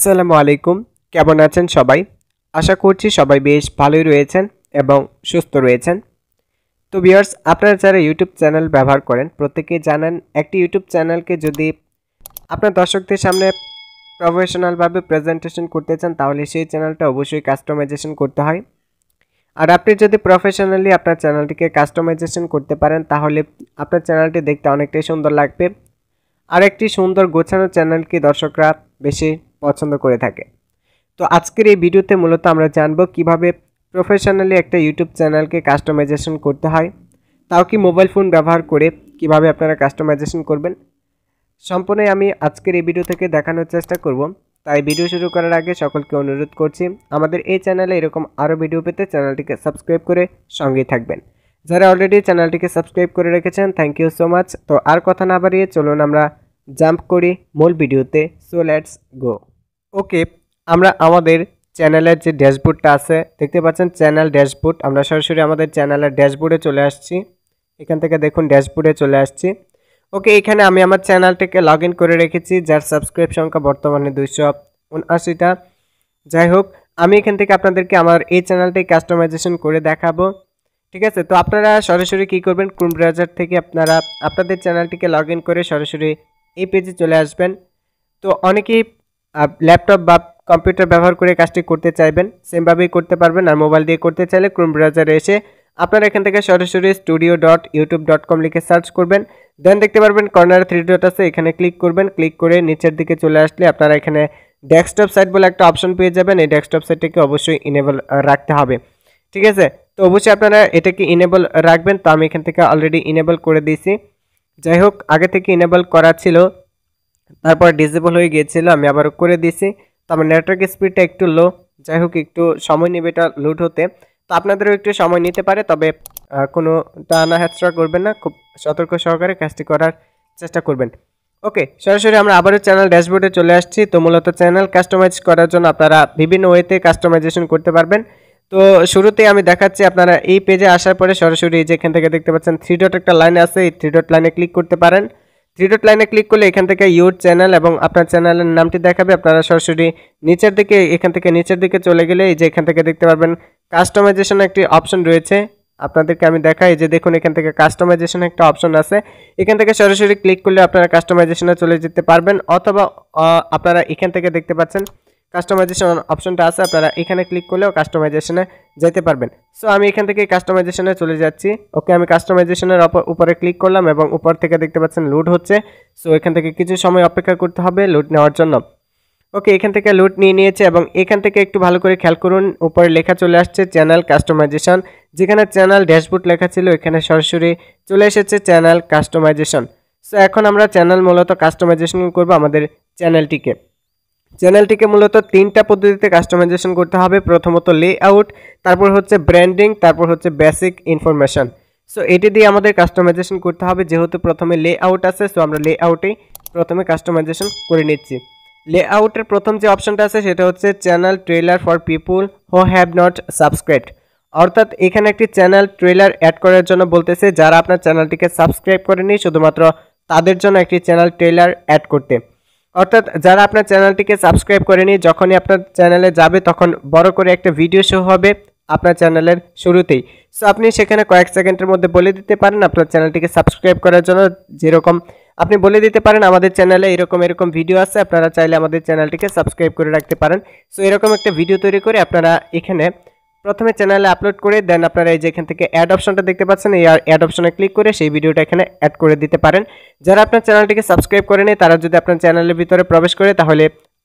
আসসালামু আলাইকুম কেমন আছেন সবাই আশা করছি সবাই বেশ ভালোই রয়েছেন এবং সুস্থ রয়েছেন তো ভিউয়ার্স আপনারা যারা ইউটিউব চ্যানেল ব্যবহার করেন প্রত্যেকেই জানেন একটি ইউটিউব চ্যানেলকে যদি আপনার দর্শকদের সামনে প্রফেশনালভাবে প্রেজেন্টেশন করতে চান তাহলে সেই চ্যানেলটা অবশ্যই কাস্টমাইজেশন করতে হয় আর আপনি যদি প্রফেশনালি আপনার চ্যানেলটিকে কাস্টমাইজেশন করতে পারেন তাহলে আপনার চ্যানেলটি দেখতে অনেকটাই সুন্দর লাগবে আর একটি সুন্দর গোছানো চ্যানেলকে দর্শকরা বেশি পছন্দ করে থাকে তো আজকের এই ভিডিওতে মূলত আমরা জানবো কিভাবে প্রফেশনালি একটা ইউটিউব চ্যানেলকে কাস্টমাইজেশন করতে হয় তাও কি মোবাইল ফোন ব্যবহার করে কিভাবে আপনারা কাস্টমাইজেশন করবেন সম্পূর্ণ আমি আজকের এই ভিডিও থেকে দেখানোর চেষ্টা করব তাই ভিডিও শুরু করার আগে সকলকে অনুরোধ করছি আমাদের এই চ্যানেলে এরকম আরও ভিডিও পেতে চ্যানেলটিকে সাবস্ক্রাইব করে সঙ্গেই থাকবেন যারা অলরেডি চ্যানেলটিকে সাবস্ক্রাইব করে রেখেছেন থ্যাংক ইউ সো মাচ তো আর কথা না বাড়িয়ে চলুন আমরা জাম্প করি মূল ভিডিওতে সো লেটস গো ওকে আমরা আমাদের চ্যানেলের যে ড্যাশবোর্ডটা আছে দেখতে পাচ্ছেন চ্যানেল ড্যাশবোর্ড আমরা সরাসরি আমাদের চ্যানেলের ড্যাশবোর্ডে চলে আসছি এখান থেকে দেখুন ড্যাশবোর্ডে চলে আসছি ওকে এখানে আমি আমার চ্যানেলটাকে লগ করে রেখেছি যার সাবস্ক্রাইব সংখ্যা বর্তমানে দুইশো উনআশিটা যাই হোক আমি এখান থেকে আপনাদেরকে আমার এই চ্যানেলটি কাস্টমাইজেশন করে দেখাবো ঠিক আছে তো আপনারা সরাসরি কি করবেন ক্রোম ব্রাউজার থেকে আপনারা আপনাদের চ্যানেলটিকে লগ করে সরাসরি এই পেজে চলে আসবেন তো অনেকেই ল্যাপটপ বা কম্পিউটার ব্যবহার করে কাজটি করতে চাইবেন সেমভাবেই করতে পারবেন আর মোবাইল দিয়ে করতে চাইলে ক্রোম ব্রাউজারে এসে আপনারা এখান থেকে সরাসরি studio dot YouTube dot com লিখে সার্চ করবেন দেন দেখতে পারবেন কর্নার থ্রি ডট আছে এখানে ক্লিক করবেন ক্লিক করে নিচের দিকে চলে আসলে আপনারা এখানে ডেস্কটপ সাইট বলে একটা অপশন পেয়ে যাবেন এই ডেস্কটপ সাইটটাকে অবশ্যই ইনেবল রাখতে হবে ঠিক আছে তো অবশ্যই আপনারা এটাকে ইনেবল রাখবেন তো আমি এখান থেকে অলরেডি ইনেবল করে দিয়েছি যাই হোক আগে থেকে ইনেবল করা ছিল তারপর ডিসেবল হয়ে গিয়েছিল আমি আবার করে দিয়েছি তো আমার নেটওয়ার্ক স্পিডটা একটু লো যাই হোক একটু সময় নেবে এটা লুট হতে তো আপনাদেরও একটু সময় নিতে পারে তবে কোনো টানা হ্যাচড়া করবেন না খুব সতর্ক সহকারে কাজটি করার চেষ্টা করবেন ওকে সরাসরি আমরা আবারও চ্যানেল ড্যাশবোর্ডে চলে আসছি তো মূলত চ্যানেল কাস্টমাইজ করার জন্য আপনারা বিভিন্ন ওয়েতে কাস্টমাইজেশন করতে পারবেন তো শুরুতে আমি দেখাচ্ছি আপনারা এই পেজে আসার পরে সরাসরি যেখান থেকে দেখতে পাচ্ছেন থ্রি ডট একটা লাইন আছে এই থ্রি ডট লাইনে ক্লিক করতে পারেন থ্রি ডট লাইনে ক্লিক করলে এখান থেকে ইউর চ্যানেল এবং আপনার চ্যানেলের নামটি দেখাবে আপনারা সরাসরি নিচের দিকে এখান থেকে নিচের দিকে চলে গেলে এই যে এখান থেকে দেখতে পারবেন কাস্টমাইজেশন একটি অপশন রয়েছে আপনাদেরকে আমি দেখাই যে দেখুন এখান থেকে কাস্টমাইজেশন একটা অপশন আছে এখান থেকে সরাসরি ক্লিক করলে আপনারা কাস্টমাইজেশনে চলে যেতে পারবেন অথবা আপনারা এখান থেকে দেখতে পাচ্ছেন কাস্টমাইজেশন অপশনটা আছে আপনারা এখানে ক্লিক করলেও কাস্টমাইজেশনে যেতে পারবেন সো আমি এখান থেকে কাস্টমাইজেশনে চলে যাচ্ছি ওকে আমি কাস্টমাইজেশনের উপরে ক্লিক করলাম এবং উপর থেকে দেখতে পাচ্ছেন লুট হচ্ছে সো এখান থেকে কিছু সময় অপেক্ষা করতে হবে লুট নেওয়ার জন্য ওকে এখান থেকে লুট নিয়ে নিয়েছে এবং এখান থেকে একটু ভালো করে খেয়াল করুন উপরে লেখা চলে আসছে চ্যানেল কাস্টমাইজেশন যেখানে চ্যানেল ড্যাশবোর্ড লেখা ছিল এখানে সরাসরি চলে এসেছে চ্যানেল কাস্টমাইজেশন সো এখন আমরা চ্যানেল মূলত কাস্টমাইজেশন করব আমাদের চ্যানেলটিকে চ্যানেলটিকে মূলত তিনটা পদ্ধতিতে কাস্টমাইজেশন করতে হবে প্রথমত লে আউট তারপর হচ্ছে ব্র্যান্ডিং তারপর হচ্ছে বেসিক ইনফরমেশান সো এটি দিয়ে আমাদের কাস্টমাইজেশন করতে হবে যেহেতু প্রথমে লে আউট আছে সো আমরা লে আউটেই প্রথমে কাস্টমাইজেশন করে নিচ্ছি লে আউটের প্রথম যে অপশানটা আছে সেটা হচ্ছে চ্যানেল ট্রেলার ফর পিপুল হো হ্যাভ নট সাবস্ক্রাইব অর্থাৎ এখানে একটি চ্যানেল ট্রেলার অ্যাড করার জন্য বলতেছে যারা আপনার চ্যানেলটিকে সাবস্ক্রাইব করেনি শুধুমাত্র তাদের জন্য একটি চ্যানেল ট্রেলার অ্যাড করতে অর্থাৎ যারা আপনার চ্যানেলটিকে সাবস্ক্রাইব করেনি যখনই আপনার চ্যানেলে যাবে তখন বড় করে একটা ভিডিও শো হবে আপনার চ্যানেলের শুরুতেই সো আপনি সেখানে কয়েক সেকেন্ডের মধ্যে বলে দিতে পারেন আপনার চ্যানেলটিকে সাবস্ক্রাইব করার জন্য যেরকম আপনি বলে দিতে পারেন আমাদের চ্যানেলে এরকম এরকম ভিডিও আছে আপনারা চাইলে আমাদের চ্যানেলটিকে সাবস্ক্রাইব করে রাখতে পারেন সো এরকম একটা ভিডিও তৈরি করে আপনারা এখানে প্রথমে চ্যানেলে আপলোড করে দেন আপনারা এই যে এখান থেকে অ্যাড অপশনটা দেখতে পাচ্ছেন এই অ্যাড অপশনে ক্লিক করে সেই ভিডিওটা এখানে অ্যাড করে দিতে পারেন যারা আপনার চ্যানেলটিকে সাবস্ক্রাইব করে নেয় তারা যদি আপনার চ্যানেলের ভিতরে প্রবেশ করে তাহলে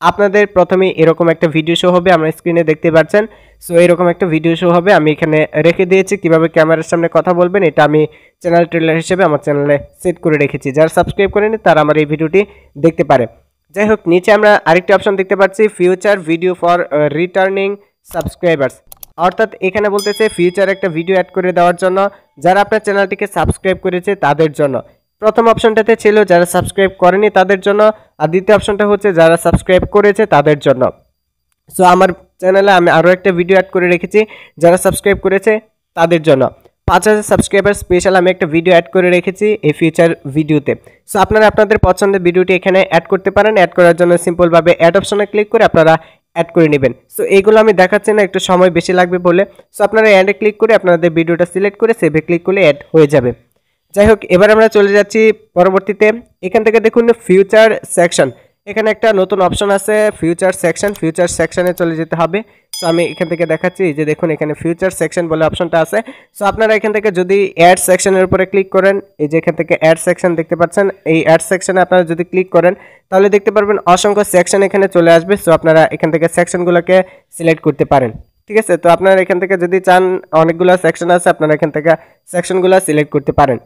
আপনাদের প্রথমে এরকম একটা ভিডিও শো হবে আমরা স্ক্রিনে দেখতে পাচ্ছেন সো এরকম একটা ভিডিও শো হবে আমি এখানে রেখে দিয়েছি কিভাবে ক্যামেরার সামনে কথা বলবেন এটা আমি চ্যানেল ট্রেলার হিসেবে আমার চ্যানেলে সেট করে রেখেছি যারা সাবস্ক্রাইব করে নেয় তারা আমার এই ভিডিওটি দেখতে পারে যাই হোক নিচে আমরা আরেকটি অপশন দেখতে পাচ্ছি future video for returning subscribers অর্থাৎ এখানে বলতেছে ফিউচার একটা ভিডিও অ্যাড করে দেওয়ার জন্য যারা আপনার চ্যানেলটিকে সাবস্ক্রাইব করেছে তাদের জন্য প্রথম অপশনটাতে ছিল যারা সাবস্ক্রাইব করেনি তাদের জন্য আর দ্বিতীয় অপশনটা হচ্ছে যারা সাবস্ক্রাইব করেছে তাদের জন্য সো আমার চ্যানেলে আমি আরও একটা ভিডিও অ্যাড করে রেখেছি যারা সাবস্ক্রাইব করেছে তাদের জন্য পাঁচ হাজার সাবস্ক্রাইবার স্পেশাল আমি একটা ভিডিও অ্যাড করে রেখেছি এই ফিউচার ভিডিওতে সো আপনারা আপনাদের পছন্দের ভিডিওটি এখানে অ্যাড করতে পারেন অ্যাড করার জন্য সিম্পলভাবে অ্যাড অপশনে ক্লিক করে আপনারা অ্যাড করে নেবেন সো এইগুলো আমি দেখাচ্ছি না একটু সময় বেশি লাগবে বলে সো আপনারা অ্যাডে ক্লিক করে আপনাদের ভিডিওটা সিলেক্ট করে সেভে ক্লিক করলে অ্যাড হয়ে যাবে যাই হোক এবার আমরা চলে যাচ্ছি পরবর্তীতে এখান থেকে দেখুন ফিউচার সেকশন এখানে একটা নতুন অপশন আছে ফিউচার সেকশন ফিউচার সেকশানে চলে যেতে হবে সো আমি এখান থেকে দেখাচ্ছি যে দেখুন এখানে ফিউচার সেকশন বলে অপশনটা আছে সো আপনারা এখান থেকে যদি অ্যাড সেকশনের উপরে ক্লিক করেন এই যে এখান থেকে অ্যাড সেকশন দেখতে পাচ্ছেন এই অ্যাড সেকশনে আপনারা যদি ক্লিক করেন তাহলে দেখতে পারবেন অসংখ্য সেকশন এখানে চলে আসবে সো আপনারা এখান থেকে সেকশনগুলোকে সিলেক্ট করতে পারেন ঠিক আছে তো আপনারা এখান থেকে যদি চান অনেকগুলো সেকশন আছে আপনারা এখান থেকে সেকশনগুলো সিলেক্ট করতে পারেন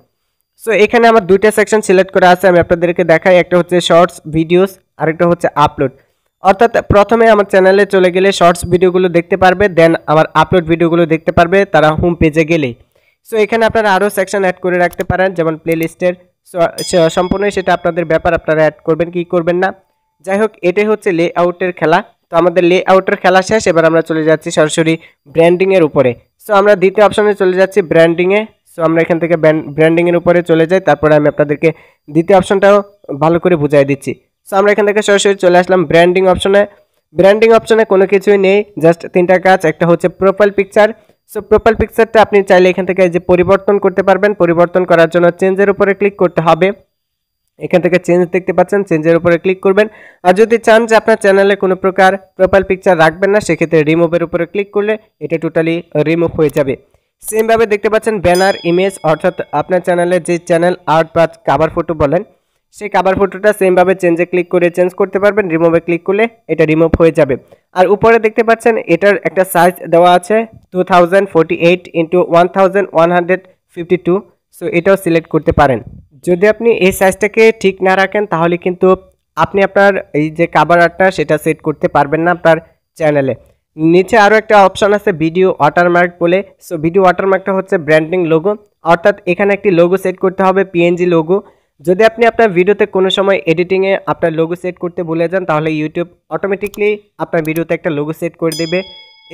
সো এখানে আমার দুইটা সেকশন সিলেক্ট করা আছে আমি আপনাদেরকে দেখাই একটা হচ্ছে শর্টস ভিডিওস আরেকটা হচ্ছে আপলোড অর্থাৎ প্রথমে আমার চ্যানেলে চলে গেলে শর্টস ভিডিওগুলো দেখতে পারবে দেন আমার আপলোড ভিডিওগুলো দেখতে পারবে তারা হোম পেজে গেলে সো এখানে আপনারা আরও সেকশন অ্যাড করে রাখতে পারেন যেমন প্লেলিস্টের সম্পূর্ণই সেটা আপনাদের ব্যাপার আপনারা অ্যাড করবেন কি করবেন না যাই হোক এটাই হচ্ছে লে আউটের খেলা তো আমাদের লে আউটের খেলা শেষ এবার আমরা চলে যাচ্ছি সরাসরি ব্র্যান্ডিংয়ের উপরে সো আমরা দ্বিতীয় অপশানে চলে যাচ্ছি ব্র্যান্ডিংয়ে সো আমরা এখান থেকে ব্র্যান্ডিংয়ের উপরে চলে যাই তারপরে আমি আপনাদেরকে দ্বিতীয় অপশনটাও ভালো করে বুঝাই দিচ্ছি সো আমরা এখান থেকে সরাসরি চলে আসলাম ব্র্যান্ডিং অপশনে ব্র্যান্ডিং অপশনে কোনো কিছুই নেই জাস্ট তিনটা কাজ একটা হচ্ছে প্রোফাইল পিকচার সো প্রোফাইল পিকচারটা আপনি চাইলে এখান থেকে যে পরিবর্তন করতে পারবেন পরিবর্তন করার জন্য চেঞ্জের উপরে ক্লিক করতে হবে এখান থেকে চেঞ্জ দেখতে পাচ্ছেন চেঞ্জের উপরে ক্লিক করবেন আর যদি চান যে আপনার চ্যানেলে কোনো প্রকার প্রোফাইল পিকচার রাখবেন না সেক্ষেত্রে রিমুভের উপরে ক্লিক করলে এটা টোটালি রিমুভ হয়ে যাবে সেমভাবে দেখতে পাচ্ছেন ব্যানার ইমেজ অর্থাৎ আপনার চ্যানেলে যে চ্যানেল আর্ট বা কাভার ফটো বলেন সেই কাবার ফটোটা সেমভাবে চেঞ্জে ক্লিক করে চেঞ্জ করতে পারবেন রিমুভে ক্লিক করলে এটা রিমুভ হয়ে যাবে আর উপরে দেখতে পাচ্ছেন এটার একটা সাইজ দেওয়া আছে two thousand forty eight into one thousand one hundred fifty two so এটাও সিলেক্ট করতে পারেন যদি আপনি এই সাইজটাকে ঠিক না রাখেন তাহলে কিন্তু আপনি আপনার এই যে কাবার আর্টটা সেটা সেট করতে পারবেন না আপনার চ্যানেলে নিচে আরও একটা অপশান আছে ভিডিও ওয়াটারমার্ক বলে সো ভিডিও ওয়াটারমার্কটা হচ্ছে ব্র্যান্ডিং লোগো অর্থাৎ এখানে একটি লোগো সেট করতে হবে পিএনজি লোগো যদি আপনি আপনার ভিডিওতে কোনো সময় এডিটিংয়ে আপনার লোগো সেট করতে ভুলে যান তাহলে ইউটিউব অটোমেটিকলি আপনার ভিডিওতে একটা লোগো সেট করে দেবে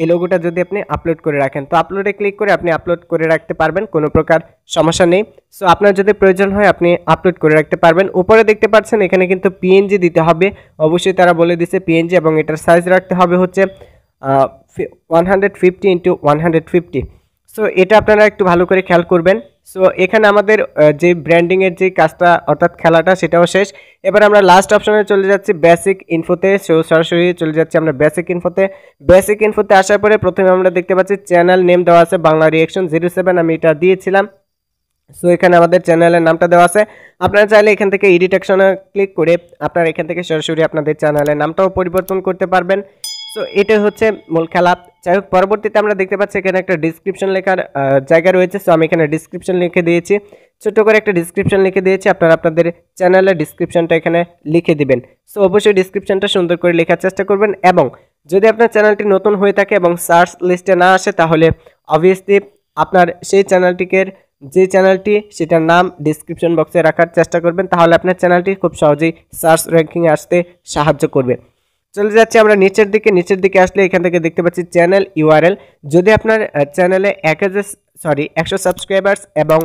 এই লোগোটা যদি আপনি আপলোড করে রাখেন তো আপলোডে ক্লিক করে আপনি আপলোড করে রাখতে পারবেন কোনো প্রকার সমস্যা নেই সো আপনার যদি প্রয়োজন হয় আপনি আপলোড করে রাখতে পারবেন উপরে দেখতে পাচ্ছেন এখানে কিন্তু পিএনজি দিতে হবে অবশ্যই তারা বলে দিছে পিএনজি এবং এটার সাইজ রাখতে হবে হচ্ছে one hundred fifty into one hundred fifty so এটা আপনারা একটু ভালো করে খেয়াল করবেন সো এখানে আমাদের যে ব্র্যান্ডিংয়ের যে কাজটা অর্থাৎ খেলাটা সেটাও শেষ এবার আমরা লাস্ট অপশনে চলে যাচ্ছি বেসিক ইনফোতে সো সরাসরি চলে যাচ্ছি আমরা বেসিক ইনফোতে বেসিক ইনফোতে আসার পরে প্রথমে আমরা দেখতে পাচ্ছি চ্যানেল নেম দেওয়া আছে বাংলা রিয়েকশন জিরো সেভেন আমি এটা দিয়েছিলাম সো এখানে আমাদের চ্যানেলের নামটা দেওয়া আছে আপনারা চাইলে এখান থেকে ইডিটেকশনে ক্লিক করে আপনারা এখান থেকে সরাসরি আপনাদের চ্যানেলের নামটাও পরিবর্তন করতে পারবেন সো এটা হচ্ছে মূল খেলা যাই হোক পরবর্তীতে আমরা দেখতে পাচ্ছি এখানে একটা ডিসক্রিপশন লেখার জায়গা রয়েছে সো আমি এখানে ডিসক্রিপশন লিখে দিয়েছি ছোটো করে একটা ডিসক্রিপশন লিখে দিয়েছি আপনারা আপনাদের চ্যানেলের ডিসক্রিপশনটা এখানে লিখে দিবেন সো অবশ্যই ডিসক্রিপশনটা সুন্দর করে লেখার চেষ্টা করবেন এবং যদি আপনার চ্যানেলটি নতুন হয়ে থাকে এবং সার্চ লিস্টে না আসে তাহলে অবভিয়াসলি আপনার সেই চ্যানেলটিকে যে চ্যানেলটি সেটার নাম ডিসক্রিপশন বক্সে রাখার চেষ্টা করবেন তাহলে আপনার চ্যানেলটি খুব সহজেই সার্চ র্যাঙ্কিংয়ে আসতে সাহায্য করবে চলে যাচ্ছি আমরা নিচের দিকে নিচের দিকে আসলে এখান থেকে দেখতে পাচ্ছি চ্যানেল ইউআরএল যদি আপনার চ্যানেলে এক সরি একশো সাবস্ক্রাইবার্স এবং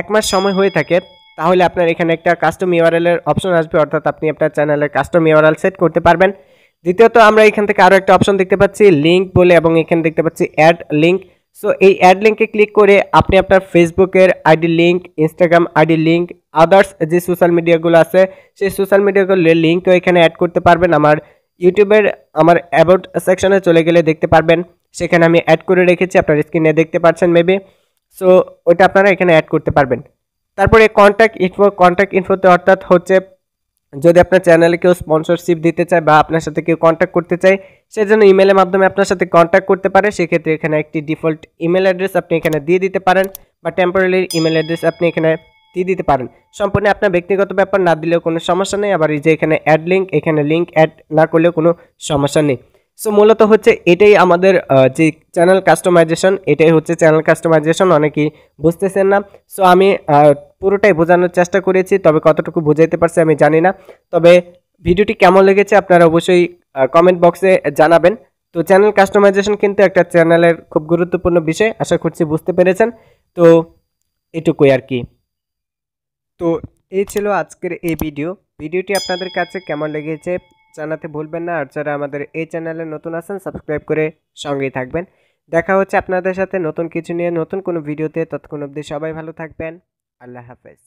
এক মাস সময় হয়ে থাকে তাহলে আপনার এখানে একটা কাস্টম ইউআরএলের অপশন আসবে অর্থাৎ আপনি আপনার চ্যানেলের কাস্টম ইউআরএল সেট করতে পারবেন দ্বিতীয়ত আমরা এখান থেকে আরও একটা অপশন দেখতে পাচ্ছি লিঙ্ক বলে এবং এখানে দেখতে পাচ্ছি অ্যাড লিঙ্ক সো এই অ্যাড লিঙ্কে ক্লিক করে আপনি আপনার ফেসবুকের ID link Instagram ID link others যে সোশ্যাল মিডিয়াগুলো আছে সেই সোশ্যাল মিডিয়াগুলো লিঙ্কও এখানে অ্যাড করতে পারবেন আমার ইউটিউবের আমার অ্যাবাউট সেকশনে চলে গেলে দেখতে পারবেন সেখানে আমি অ্যাড করে রেখেছি আপনার স্ক্রিনে দেখতে পাচ্ছেন মেবি সো ওইটা আপনারা এখানে অ্যাড করতে পারবেন তারপরে কন্ট্যাক্ট ইনফো কন্ট্যাক্ট ইনফোতে অর্থাৎ হচ্ছে যদি আপনার চ্যানেলে কেউ স্পন্সরশিপ দিতে চায় বা আপনার সাথে কেউ কন্ট্যাক্ট করতে চায় সেজন্য ইমেলের মাধ্যমে আপনার সাথে কন্ট্যাক্ট করতে পারে সেক্ষেত্রে এখানে একটি ডিফল্ট ইমেল অ্যাড্রেস আপনি এখানে দিয়ে দিতে পারেন বা টেম্পোরারি ইমেল অ্যাড্রেস আপনি এখানে দিয়ে দিতে পারেন সম্পূর্ণ আপনার ব্যক্তিগত ব্যাপার না দিলেও কোনো সমস্যা নেই আবার এই যে এখানে অ্যাড লিঙ্ক এখানে লিঙ্ক অ্যাড না করলেও কোনো সমস্যা নেই সো মূলত হচ্ছে এটাই আমাদের যে চ্যানেল কাস্টমাইজেশন এটাই হচ্ছে চ্যানেল কাস্টমাইজেশন অনেকেই বুঝতেছেন না সো আমি পুরোটাই বোঝানোর চেষ্টা করেছি তবে কতটুকু বোঝাইতে পারছি আমি জানি না তবে ভিডিওটি কেমন লেগেছে আপনারা অবশ্যই কমেন্ট বক্সে জানাবেন তো চ্যানেল কাস্টমাইজেশন কিন্তু একটা চ্যানেলের খুব গুরুত্বপূর্ণ বিষয় আশা করছি বুঝতে পেরেছেন তো এটুকুই আর কি তো এই ছিল আজকের এই ভিডিও ভিডিওটি আপনাদের কাছে কেমন লেগেছে জানাতে ভুলবেন না আর যারা আমাদের এই চ্যানেলে নতুন আছেন সাবস্ক্রাইব করে সঙ্গেই থাকবেন দেখা হচ্ছে আপনাদের সাথে নতুন কিছু নিয়ে নতুন কোনো ভিডিওতে ততক্ষণ অব্দি সবাই ভালো থাকবেন আল্লাহ হাফেজ